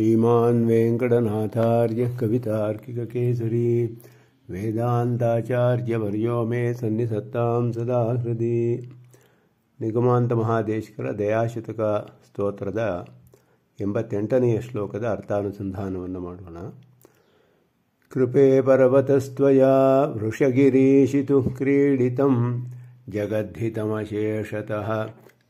श्रीमान्वेङ्कटनाथार्यः कवितार्किककेसरी वेदान्ताचार्यवर्यो मे सन्निसत्तां सदा हृदि निगमान्तमहादेशकर दयाशुतकस्तोत्रेटन श्लोकद अर्थानुसन्धानो कृपे पर्वतस्त्वया वृषगिरीशितुः क्रीडितं जगद्धितमशेषतः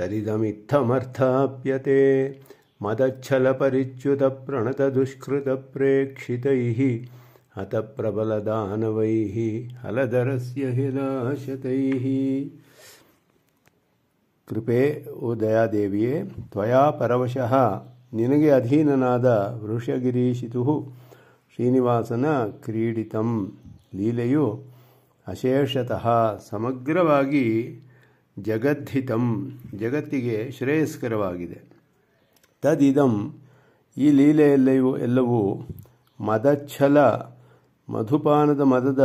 तदिदमित्थमर्थाप्यते मदच्छलपरिच्युतप्रणतदुष्कृतप्रेक्षितैः ಪ್ರೇಕ್ಷಿತೈ ಹತ हिलाशतैः ಕೃಪೆ ಓ ದಯಾದೇವಿಯೇ ತ್ವಯಾ ಪರವಶಃ ನಿನಗೆ ಅಧೀನನಾದ ವೃಷಗಿರೀಶಿತು ಶ್ರೀನಿವಾಸನ ಕ್ರೀಡಿತಂ ಲೀಲೆಯು ಅಶೇಷತಃ ಸಮಗ್ರವಾಗಿ ಜಗದ್ಧಿತಂ ಜಗತ್ತಿಗೆ ಶ್ರೇಯಸ್ಕರವಾಗಿದೆ ತದಿದಂ ಈ ಲೀಲೆಯಲ್ಲೆಯೂ ಎಲ್ಲವೂ ಮದಚ್ಛಲ ಮಧುಪಾನದ ಮದದ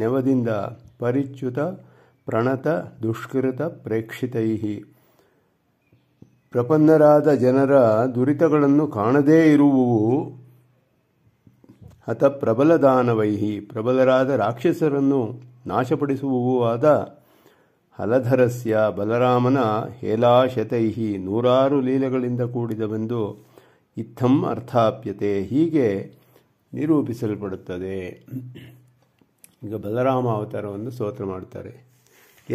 ನೆವದಿಂದ ಪರಿಚ್ಯುತ ಪ್ರಣತ ದುಷ್ಕೃತ ಪ್ರೇಕ್ಷಿತೈ ಪ್ರಪನ್ನರಾದ ಜನರ ದುರಿತಗಳನ್ನು ಕಾಣದೇ ಇರುವುವು ಅತ ಪ್ರಬಲ ದಾನವೈಹಿ ಪ್ರಬಲರಾದ ರಾಕ್ಷಸರನ್ನು ನಾಶಪಡಿಸುವವೂ ಆದ ಹಲಧರಸ್ಯ ಬಲರಾಮನ ಹೇಲಾಶತೈಹಿ ನೂರಾರು ಲೀಲೆಗಳಿಂದ ಕೂಡಿದವೆಂದು ಇತ್ತಂ ಅರ್ಥಾಪ್ಯತೆ ಹೀಗೆ ನಿರೂಪಿಸಲ್ಪಡುತ್ತದೆ ಈಗ ಬಲರಾಮ ಅವತಾರವನ್ನು ಸ್ತೋತ್ರ ಮಾಡ್ತಾರೆ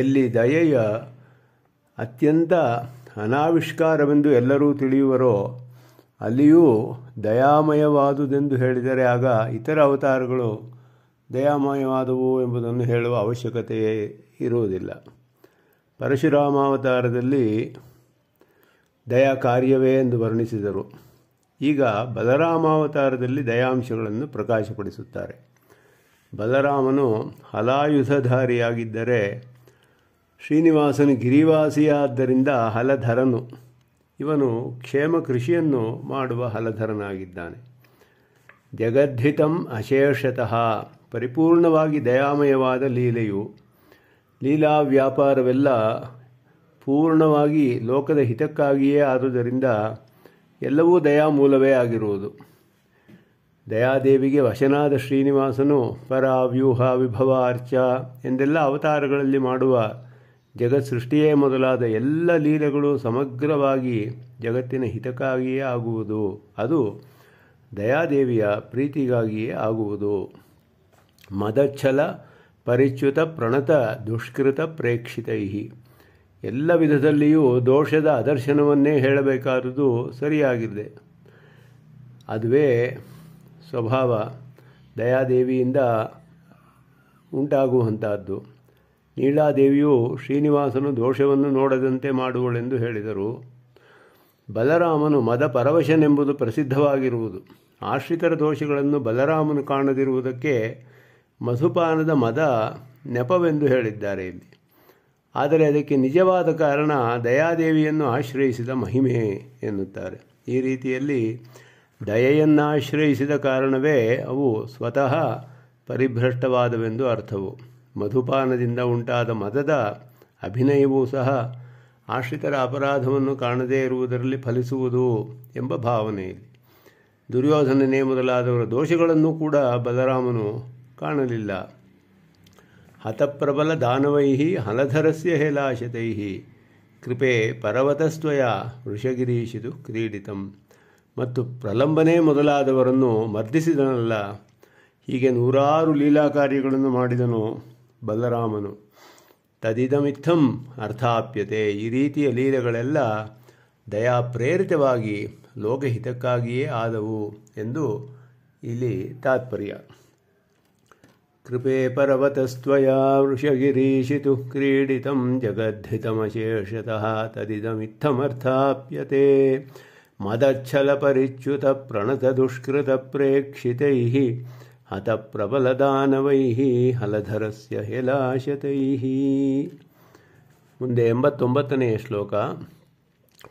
ಎಲ್ಲಿ ದಯೆಯ ಅತ್ಯಂತ ಅನಾವಿಷ್ಕಾರವೆಂದು ಎಲ್ಲರೂ ತಿಳಿಯುವರೋ ಅಲ್ಲಿಯೂ ದಯಾಮಯವಾದುದೆಂದು ಹೇಳಿದರೆ ಆಗ ಇತರ ಅವತಾರಗಳು ದಯಾಮಯವಾದವು ಎಂಬುದನ್ನು ಹೇಳುವ ಅವಶ್ಯಕತೆಯೇ ಇರುವುದಿಲ್ಲ ಪರಶುರಾಮಾವತಾರದಲ್ಲಿ ದಯಾ ಕಾರ್ಯವೇ ಎಂದು ವರ್ಣಿಸಿದರು ಈಗ ಬಲರಾಮಾವತಾರದಲ್ಲಿ ದಯಾಂಶಗಳನ್ನು ಪ್ರಕಾಶಪಡಿಸುತ್ತಾರೆ ಬಲರಾಮನು ಹಲಾಯುಧಧಾರಿಯಾಗಿದ್ದರೆ ಶ್ರೀನಿವಾಸನು ಗಿರಿವಾಸಿಯಾದ್ದರಿಂದ ಹಲಧರನು ಇವನು ಕ್ಷೇಮ ಕೃಷಿಯನ್ನು ಮಾಡುವ ಹಲಧರನಾಗಿದ್ದಾನೆ ಜಗದ್ಧಿತಂ ಅಶೇಷತಃ ಪರಿಪೂರ್ಣವಾಗಿ ದಯಾಮಯವಾದ ಲೀಲೆಯು ಲೀಲಾ ವ್ಯಾಪಾರವೆಲ್ಲ ಪೂರ್ಣವಾಗಿ ಲೋಕದ ಹಿತಕ್ಕಾಗಿಯೇ ಆದುದರಿಂದ ಎಲ್ಲವೂ ದಯಾಮೂಲವೇ ಆಗಿರುವುದು ದಯಾದೇವಿಗೆ ವಶನಾದ ಶ್ರೀನಿವಾಸನು ಪರ ವ್ಯೂಹ ವಿಭವ ಅರ್ಚ ಎಂದೆಲ್ಲ ಅವತಾರಗಳಲ್ಲಿ ಮಾಡುವ ಜಗತ್ ಸೃಷ್ಟಿಯೇ ಮೊದಲಾದ ಎಲ್ಲ ಲೀಲೆಗಳು ಸಮಗ್ರವಾಗಿ ಜಗತ್ತಿನ ಹಿತಕ್ಕಾಗಿಯೇ ಆಗುವುದು ಅದು ದಯಾದೇವಿಯ ಪ್ರೀತಿಗಾಗಿಯೇ ಆಗುವುದು ಮದಚ್ಛಲ ಪರಿಚ್ಯುತ ಪ್ರಣತ ದುಷ್ಕೃತ ಪ್ರೇಕ್ಷಿತೈಹಿ ಎಲ್ಲ ವಿಧದಲ್ಲಿಯೂ ದೋಷದ ಅದರ್ಶನವನ್ನೇ ಹೇಳಬೇಕಾದುದು ಸರಿಯಾಗಿದೆ ಅದುವೇ ಸ್ವಭಾವ ದಯಾದೇವಿಯಿಂದ ಉಂಟಾಗುವಂತಹದ್ದು ನೀಳಾದೇವಿಯು ಶ್ರೀನಿವಾಸನು ದೋಷವನ್ನು ನೋಡದಂತೆ ಮಾಡುವಳೆಂದು ಹೇಳಿದರು ಬಲರಾಮನು ಮದ ಪರವಶನೆಂಬುದು ಪ್ರಸಿದ್ಧವಾಗಿರುವುದು ಆಶ್ರಿತರ ದೋಷಗಳನ್ನು ಬಲರಾಮನು ಕಾಣದಿರುವುದಕ್ಕೆ ಮಧುಪಾನದ ಮದ ನೆಪವೆಂದು ಹೇಳಿದ್ದಾರೆ ಇಲ್ಲಿ ಆದರೆ ಅದಕ್ಕೆ ನಿಜವಾದ ಕಾರಣ ದಯಾದೇವಿಯನ್ನು ಆಶ್ರಯಿಸಿದ ಮಹಿಮೆ ಎನ್ನುತ್ತಾರೆ ಈ ರೀತಿಯಲ್ಲಿ ದಯೆಯನ್ನು ಆಶ್ರಯಿಸಿದ ಕಾರಣವೇ ಅವು ಸ್ವತಃ ಪರಿಭ್ರಷ್ಟವಾದವೆಂದು ಅರ್ಥವು ಮಧುಪಾನದಿಂದ ಉಂಟಾದ ಮದದ ಅಭಿನಯವೂ ಸಹ ಆಶ್ರಿತರ ಅಪರಾಧವನ್ನು ಕಾಣದೇ ಇರುವುದರಲ್ಲಿ ಫಲಿಸುವುದು ಎಂಬ ಭಾವನೆ ಇಲ್ಲಿ ದುರ್ಯೋಧನನೇ ಮೊದಲಾದವರ ದೋಷಗಳನ್ನು ಕೂಡ ಬಲರಾಮನು ಕಾಣಲಿಲ್ಲ ಹತಪ್ರಬಲ ದಾನವೈಹಿ ಹಲಧರಸ್ಯ ಹೇಲಾಶತೈ ಕೃಪೆ ಪರ್ವತಸ್ತ್ವಯ ವೃಷಗಿರೀಶಿದು ಕ್ರೀಡಿತಂ ಮತ್ತು ಪ್ರಲಂಬನೆ ಮೊದಲಾದವರನ್ನು ಮರ್ದಿಸಿದನಲ್ಲ ಹೀಗೆ ನೂರಾರು ಲೀಲಾ ಕಾರ್ಯಗಳನ್ನು ಮಾಡಿದನು ಬಲರಾಮನು ತದಿದಮಿತ್ತಂ ಅರ್ಥಾಪ್ಯತೆ ಈ ರೀತಿಯ ಲೀಲೆಗಳೆಲ್ಲ ದಯಾಪ್ರೇರಿತವಾಗಿ ಲೋಕಹಿತಕ್ಕಾಗಿಯೇ ಆದವು ಎಂದು ಇಲ್ಲಿ ತಾತ್ಪರ್ಯ कृपे पर्वतस्त्वया वृषगिरीशितुः क्रीडितं जगद्धितमशेषतः तदिदमित्थमर्थाप्यते मदच्छलपरिच्युतप्रणतदुष्कृतप्रेक्षितैः हतप्रबलदानवैः हलधरस्य हिलाशतैः वन्देतने श्लोक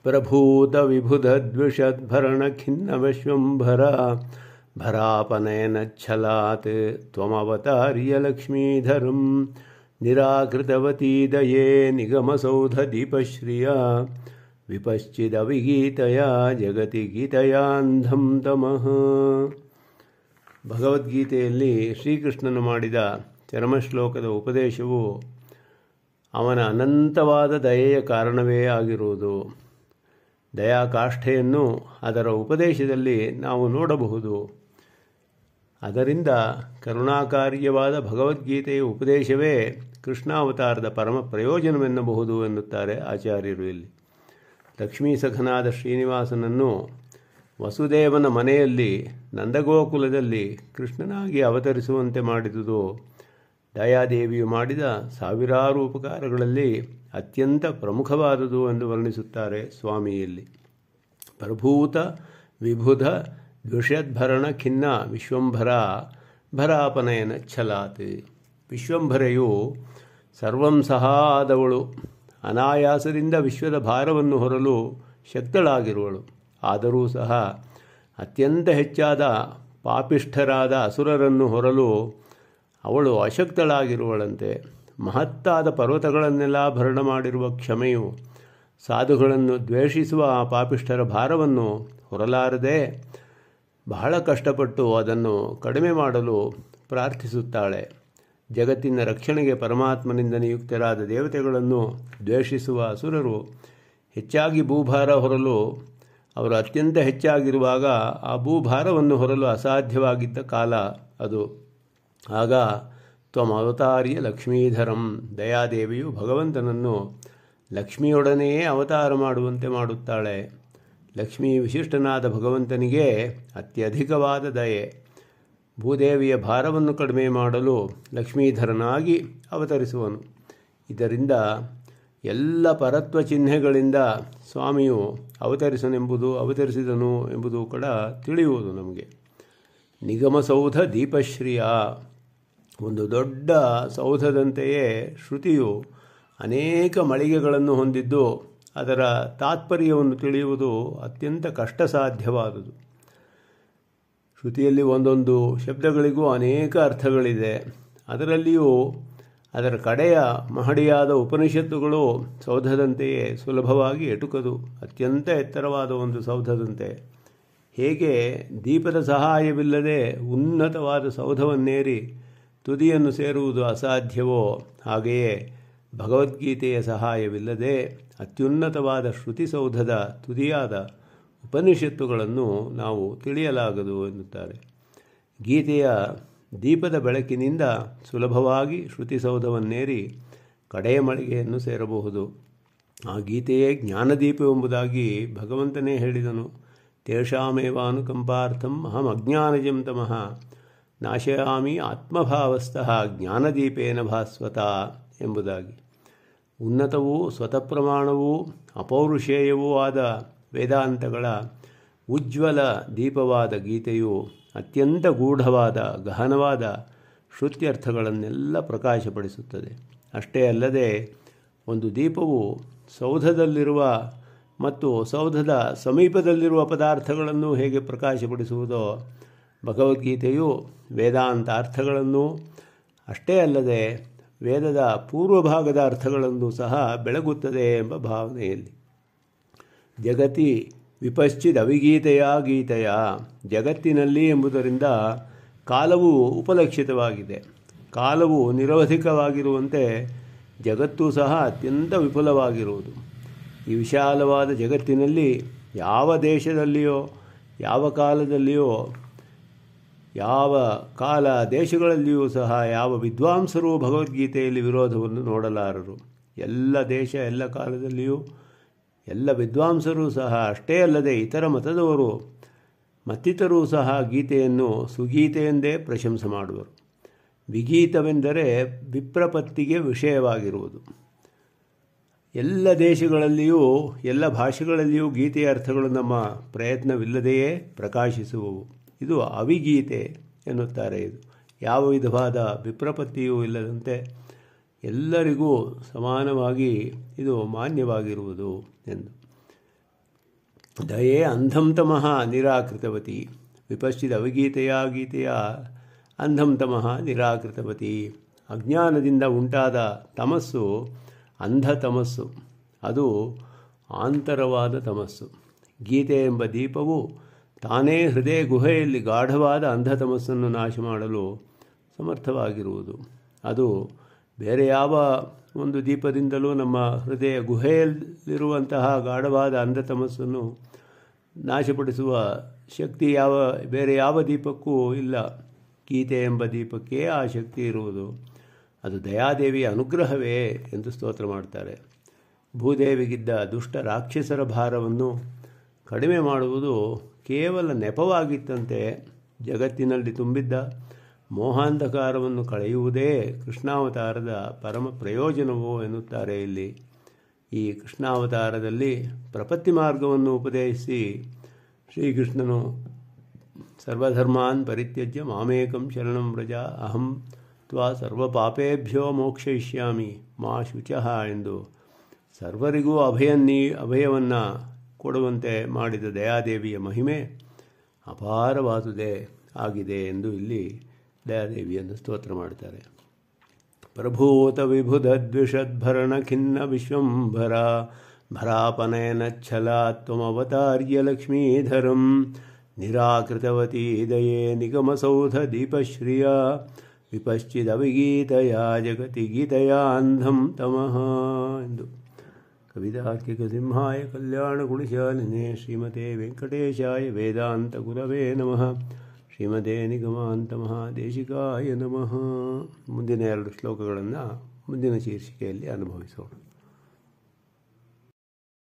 प्रभूतविभुधद्विषद्भरणखिन्नविश्वम्भरा भरापनयनच्छलात् त्वमवतार्य ನಿರಾಕೃತವತಿ निराकृतवती ನಿಗಮಸೌಧ निगमसौधदीपश्रिया ವಿಪಶ್ಚಿದವಿಗೀತೆಯ ಜಗತಿ ಗೀತಯಾಂಧಂ ತಮಃ ಭಗವದ್ಗೀತೆಯಲ್ಲಿ ಶ್ರೀಕೃಷ್ಣನು ಮಾಡಿದ ಚರಮಶ್ಲೋಕದ ಉಪದೇಶವು ಅವನ ಅನಂತವಾದ ದಯೆಯ ಕಾರಣವೇ ಆಗಿರುವುದು ದಯಾಕಾಷ್ಠೆಯನ್ನು ಅದರ ಉಪದೇಶದಲ್ಲಿ ನಾವು ನೋಡಬಹುದು ಅದರಿಂದ ಕರುಣಾಕಾರ್ಯವಾದ ಭಗವದ್ಗೀತೆಯ ಉಪದೇಶವೇ ಕೃಷ್ಣಾವತಾರದ ಪರಮ ಪ್ರಯೋಜನವೆನ್ನಬಹುದು ಎನ್ನುತ್ತಾರೆ ಆಚಾರ್ಯರು ಇಲ್ಲಿ ಲಕ್ಷ್ಮೀ ಸಖನಾದ ಶ್ರೀನಿವಾಸನನ್ನು ವಸುದೇವನ ಮನೆಯಲ್ಲಿ ನಂದಗೋಕುಲದಲ್ಲಿ ಕೃಷ್ಣನಾಗಿ ಅವತರಿಸುವಂತೆ ಮಾಡಿದುದು ದಯಾದೇವಿಯು ಮಾಡಿದ ಸಾವಿರಾರು ಉಪಕಾರಗಳಲ್ಲಿ ಅತ್ಯಂತ ಪ್ರಮುಖವಾದುದು ಎಂದು ವರ್ಣಿಸುತ್ತಾರೆ ಸ್ವಾಮಿಯಲ್ಲಿ ಪ್ರಭೂತ ವಿಭುಧ ದ್ವಿಷದ್ಭರಣ ಖಿನ್ನ ವಿಶ್ವಂಭರ ಭರಾಪನಯನ ಛಲಾತ್ ವಿಶ್ವಂಭರೆಯು ಸರ್ವಂ ಸಹ ಆದವಳು ಅನಾಯಾಸದಿಂದ ವಿಶ್ವದ ಭಾರವನ್ನು ಹೊರಲು ಶಕ್ತಳಾಗಿರುವಳು ಆದರೂ ಸಹ ಅತ್ಯಂತ ಹೆಚ್ಚಾದ ಪಾಪಿಷ್ಠರಾದ ಅಸುರರನ್ನು ಹೊರಲು ಅವಳು ಅಶಕ್ತಳಾಗಿರುವಳಂತೆ ಮಹತ್ತಾದ ಪರ್ವತಗಳನ್ನೆಲ್ಲ ಭರಣ ಮಾಡಿರುವ ಕ್ಷಮೆಯು ಸಾಧುಗಳನ್ನು ದ್ವೇಷಿಸುವ ಪಾಪಿಷ್ಠರ ಭಾರವನ್ನು ಹೊರಲಾರದೆ ಬಹಳ ಕಷ್ಟಪಟ್ಟು ಅದನ್ನು ಕಡಿಮೆ ಮಾಡಲು ಪ್ರಾರ್ಥಿಸುತ್ತಾಳೆ ಜಗತ್ತಿನ ರಕ್ಷಣೆಗೆ ಪರಮಾತ್ಮನಿಂದ ನಿಯುಕ್ತರಾದ ದೇವತೆಗಳನ್ನು ದ್ವೇಷಿಸುವ ಅಸುರರು ಹೆಚ್ಚಾಗಿ ಭೂಭಾರ ಹೊರಲು ಅವರು ಅತ್ಯಂತ ಹೆಚ್ಚಾಗಿರುವಾಗ ಆ ಭೂಭಾರವನ್ನು ಹೊರಲು ಅಸಾಧ್ಯವಾಗಿದ್ದ ಕಾಲ ಅದು ಆಗ ಅವತಾರಿಯ ಲಕ್ಷ್ಮೀಧರಂ ದಯಾದೇವಿಯು ಭಗವಂತನನ್ನು ಲಕ್ಷ್ಮಿಯೊಡನೆಯೇ ಅವತಾರ ಮಾಡುವಂತೆ ಮಾಡುತ್ತಾಳೆ ಲಕ್ಷ್ಮೀ ವಿಶಿಷ್ಟನಾದ ಭಗವಂತನಿಗೆ ಅತ್ಯಧಿಕವಾದ ದಯೆ ಭೂದೇವಿಯ ಭಾರವನ್ನು ಕಡಿಮೆ ಮಾಡಲು ಲಕ್ಷ್ಮೀಧರನಾಗಿ ಅವತರಿಸುವನು ಇದರಿಂದ ಎಲ್ಲ ಪರತ್ವ ಚಿಹ್ನೆಗಳಿಂದ ಸ್ವಾಮಿಯು ಅವತರಿಸನೆಂಬುದು ಅವತರಿಸಿದನು ಎಂಬುದು ಕೂಡ ತಿಳಿಯುವುದು ನಮಗೆ ನಿಗಮಸೌಧ ದೀಪಶ್ರೀಯ ಒಂದು ದೊಡ್ಡ ಸೌಧದಂತೆಯೇ ಶ್ರುತಿಯು ಅನೇಕ ಮಳಿಗೆಗಳನ್ನು ಹೊಂದಿದ್ದು ಅದರ ತಾತ್ಪರ್ಯವನ್ನು ತಿಳಿಯುವುದು ಅತ್ಯಂತ ಕಷ್ಟ ಸಾಧ್ಯವಾದುದು ಶ್ರುತಿಯಲ್ಲಿ ಒಂದೊಂದು ಶಬ್ದಗಳಿಗೂ ಅನೇಕ ಅರ್ಥಗಳಿದೆ ಅದರಲ್ಲಿಯೂ ಅದರ ಕಡೆಯ ಮಹಡಿಯಾದ ಉಪನಿಷತ್ತುಗಳು ಸೌಧದಂತೆಯೇ ಸುಲಭವಾಗಿ ಎಟುಕದು ಅತ್ಯಂತ ಎತ್ತರವಾದ ಒಂದು ಸೌಧದಂತೆ ಹೇಗೆ ದೀಪದ ಸಹಾಯವಿಲ್ಲದೆ ಉನ್ನತವಾದ ಸೌಧವನ್ನೇರಿ ತುದಿಯನ್ನು ಸೇರುವುದು ಅಸಾಧ್ಯವೋ ಹಾಗೆಯೇ ಭಗವದ್ಗೀತೆಯ ಸಹಾಯವಿಲ್ಲದೆ ಅತ್ಯುನ್ನತವಾದ ಶ್ರುತಿಸೌಧದ ತುದಿಯಾದ ಉಪನಿಷತ್ತುಗಳನ್ನು ನಾವು ತಿಳಿಯಲಾಗದು ಎನ್ನುತ್ತಾರೆ ಗೀತೆಯ ದೀಪದ ಬೆಳಕಿನಿಂದ ಸುಲಭವಾಗಿ ಶ್ರುತಿಸೌಧವನ್ನೇರಿ ಕಡೆಯ ಮಳಿಗೆಯನ್ನು ಸೇರಬಹುದು ಆ ಗೀತೆಯೇ ಜ್ಞಾನದೀಪವೆಂಬುದಾಗಿ ಭಗವಂತನೇ ಹೇಳಿದನು ತೇಷಾಮೇವಾನುಕಂಪಾರ್ಥಂ ಅಹಂ ಅಜ್ಞಾನಜಂ ತಮಃ ನಾಶಯಾಮಿ ಆತ್ಮಭಾವಸ್ಥಃ ಜ್ಞಾನದೀಪೇನ ಭಾಸ್ವತಾ ಎಂಬುದಾಗಿ ಉನ್ನತವೂ ಪ್ರಮಾಣವೂ ಅಪೌರುಷೇಯವೂ ಆದ ವೇದಾಂತಗಳ ಉಜ್ವಲ ದೀಪವಾದ ಗೀತೆಯು ಅತ್ಯಂತ ಗೂಢವಾದ ಗಹನವಾದ ಶ್ರುತ್ಯರ್ಥಗಳನ್ನೆಲ್ಲ ಪ್ರಕಾಶಪಡಿಸುತ್ತದೆ ಅಷ್ಟೇ ಅಲ್ಲದೆ ಒಂದು ದೀಪವು ಸೌಧದಲ್ಲಿರುವ ಮತ್ತು ಸೌಧದ ಸಮೀಪದಲ್ಲಿರುವ ಪದಾರ್ಥಗಳನ್ನು ಹೇಗೆ ಪ್ರಕಾಶಪಡಿಸುವುದೋ ಭಗವದ್ಗೀತೆಯು ವೇದಾಂತ ಅರ್ಥಗಳನ್ನು ಅಷ್ಟೇ ಅಲ್ಲದೆ ವೇದದ ಪೂರ್ವಭಾಗದ ಅರ್ಥಗಳನ್ನು ಸಹ ಬೆಳಗುತ್ತದೆ ಎಂಬ ಭಾವನೆಯಲ್ಲಿ ಜಗತಿ ವಿಪಶ್ಚಿತ್ ಅವಿಗೀತೆಯ ಗೀತೆಯ ಜಗತ್ತಿನಲ್ಲಿ ಎಂಬುದರಿಂದ ಕಾಲವು ಉಪಲಕ್ಷಿತವಾಗಿದೆ ಕಾಲವು ನಿರವಧಿಕವಾಗಿರುವಂತೆ ಜಗತ್ತು ಸಹ ಅತ್ಯಂತ ವಿಪುಲವಾಗಿರುವುದು ಈ ವಿಶಾಲವಾದ ಜಗತ್ತಿನಲ್ಲಿ ಯಾವ ದೇಶದಲ್ಲಿಯೋ ಯಾವ ಕಾಲದಲ್ಲಿಯೋ ಯಾವ ಕಾಲ ದೇಶಗಳಲ್ಲಿಯೂ ಸಹ ಯಾವ ವಿದ್ವಾಂಸರು ಭಗವದ್ಗೀತೆಯಲ್ಲಿ ವಿರೋಧವನ್ನು ನೋಡಲಾರರು ಎಲ್ಲ ದೇಶ ಎಲ್ಲ ಕಾಲದಲ್ಲಿಯೂ ಎಲ್ಲ ವಿದ್ವಾಂಸರೂ ಸಹ ಅಷ್ಟೇ ಅಲ್ಲದೆ ಇತರ ಮತದವರು ಮತ್ತಿತರೂ ಸಹ ಗೀತೆಯನ್ನು ಸುಗೀತೆಯೆಂದೇ ಪ್ರಶಂಸೆ ಮಾಡುವರು ವಿಗೀತವೆಂದರೆ ವಿಪ್ರಪತ್ತಿಗೆ ವಿಷಯವಾಗಿರುವುದು ಎಲ್ಲ ದೇಶಗಳಲ್ಲಿಯೂ ಎಲ್ಲ ಭಾಷೆಗಳಲ್ಲಿಯೂ ಗೀತೆಯ ಅರ್ಥಗಳು ನಮ್ಮ ಪ್ರಯತ್ನವಿಲ್ಲದೆಯೇ ಪ್ರಕಾಶಿಸುವವು ಇದು ಅವಿಗೀತೆ ಎನ್ನುತ್ತಾರೆ ಇದು ಯಾವ ವಿಧವಾದ ವಿಪ್ರಪತ್ತಿಯೂ ಇಲ್ಲದಂತೆ ಎಲ್ಲರಿಗೂ ಸಮಾನವಾಗಿ ಇದು ಮಾನ್ಯವಾಗಿರುವುದು ಎಂದು ದಯೇ ಅಂಧಂ ನಿರಾಕೃತವತಿ ವಿಪಶ್ಚಿತ ಅವಿಗೀತೆಯ ಗೀತೆಯ ಅಂಧಂ ನಿರಾಕೃತವತಿ ಅಜ್ಞಾನದಿಂದ ಉಂಟಾದ ತಮಸ್ಸು ಅಂಧ ತಮಸ್ಸು ಅದು ಆಂತರವಾದ ತಮಸ್ಸು ಗೀತೆ ಎಂಬ ದೀಪವು ತಾನೇ ಹೃದಯ ಗುಹೆಯಲ್ಲಿ ಗಾಢವಾದ ಅಂಧತಮಸ್ಸನ್ನು ನಾಶ ಮಾಡಲು ಸಮರ್ಥವಾಗಿರುವುದು ಅದು ಬೇರೆ ಯಾವ ಒಂದು ದೀಪದಿಂದಲೂ ನಮ್ಮ ಹೃದಯ ಗುಹೆಯಲ್ಲಿರುವಂತಹ ಗಾಢವಾದ ಅಂಧತಮಸ್ಸನ್ನು ನಾಶಪಡಿಸುವ ಶಕ್ತಿ ಯಾವ ಬೇರೆ ಯಾವ ದೀಪಕ್ಕೂ ಇಲ್ಲ ಗೀತೆ ಎಂಬ ದೀಪಕ್ಕೆ ಆ ಶಕ್ತಿ ಇರುವುದು ಅದು ದಯಾದೇವಿಯ ಅನುಗ್ರಹವೇ ಎಂದು ಸ್ತೋತ್ರ ಮಾಡ್ತಾರೆ ಭೂದೇವಿಗಿದ್ದ ದುಷ್ಟ ರಾಕ್ಷಸರ ಭಾರವನ್ನು ಕಡಿಮೆ ಮಾಡುವುದು ಕೇವಲ ನೆಪವಾಗಿತ್ತಂತೆ ಜಗತ್ತಿನಲ್ಲಿ ತುಂಬಿದ್ದ ಮೋಹಾಂಧಕಾರವನ್ನು ಕಳೆಯುವುದೇ ಕೃಷ್ಣಾವತಾರದ ಪರಮ ಪ್ರಯೋಜನವೋ ಎನ್ನುತ್ತಾರೆ ಇಲ್ಲಿ ಈ ಕೃಷ್ಣಾವತಾರದಲ್ಲಿ ಪ್ರಪತ್ತಿ ಮಾರ್ಗವನ್ನು ಉಪದೇಶಿಸಿ ಶ್ರೀಕೃಷ್ಣನು ಸರ್ವಧರ್ಮಾನ್ ಪರಿತ್ಯಜ್ಯ ಮಾಮೇಕಂ ಶರಣಂ ವ್ರಜ ಅಹಂ ತ್ವಾ ಸರ್ವಪಾಪೇಭ್ಯೋ ಮೋಕ್ಷಯಿಷ್ಯಾಮಿ ಮಾ ಶುಚಃ ಎಂದು ಸರ್ವರಿಗೂ ಅಭಯ ನೀ ಅಭಯವನ್ನು ಕೊಡುವಂತೆ ಮಾಡಿದ ದಯಾದೇವಿಯ ಮಹಿಮೆ ಅಪಾರವಾದುದೇ ಆಗಿದೆ ಎಂದು ಇಲ್ಲಿ ದಯಾದೇವಿಯನ್ನು ಸ್ತೋತ್ರ ಮಾಡುತ್ತಾರೆ ಪ್ರಭೂತ ವಿಭುಧ ದ್ವಿಷದ್ಭರಣ ಖಿನ್ನ ವಿಶ್ವಂಭರ ಭರಾಪನಯನ ಛಲಾತ್ವಮವತಾರ್ಯ ಲಕ್ಷ್ಮೀಧರಂ ನಿರಾಕೃತವತಿ ದಯೇ ನಿಗಮಸೌಧ ದೀಪಶ್ರಿಯ ವಿಪಶ್ಚಿದವಿಗೀತೆಯ ಜಗತಿ ಗೀತೆಯ ಅಂಧಂ ತಮಃ ಎಂದು ಕಲ್ಯಾಣ ಸಿಂಹಾಯ कवितार्किकसिंहाय ಶ್ರೀಮತೆ ವೆಂಕಟೇಶಾಯ ವೇದಾಂತ ಗುರವೇ ನಮಃ ಶ್ರೀಮತೆ ನಿಗಮಾಂತ ಮಹಾದೇಶಿಕಾಯ ನಮಃ ಮುಂದಿನ ಎರಡು ಶ್ಲೋಕಗಳನ್ನು ಮುಂದಿನ ಶೀರ್ಷಿಕೆಯಲ್ಲಿ ಅನುಭವಿಸೋಣ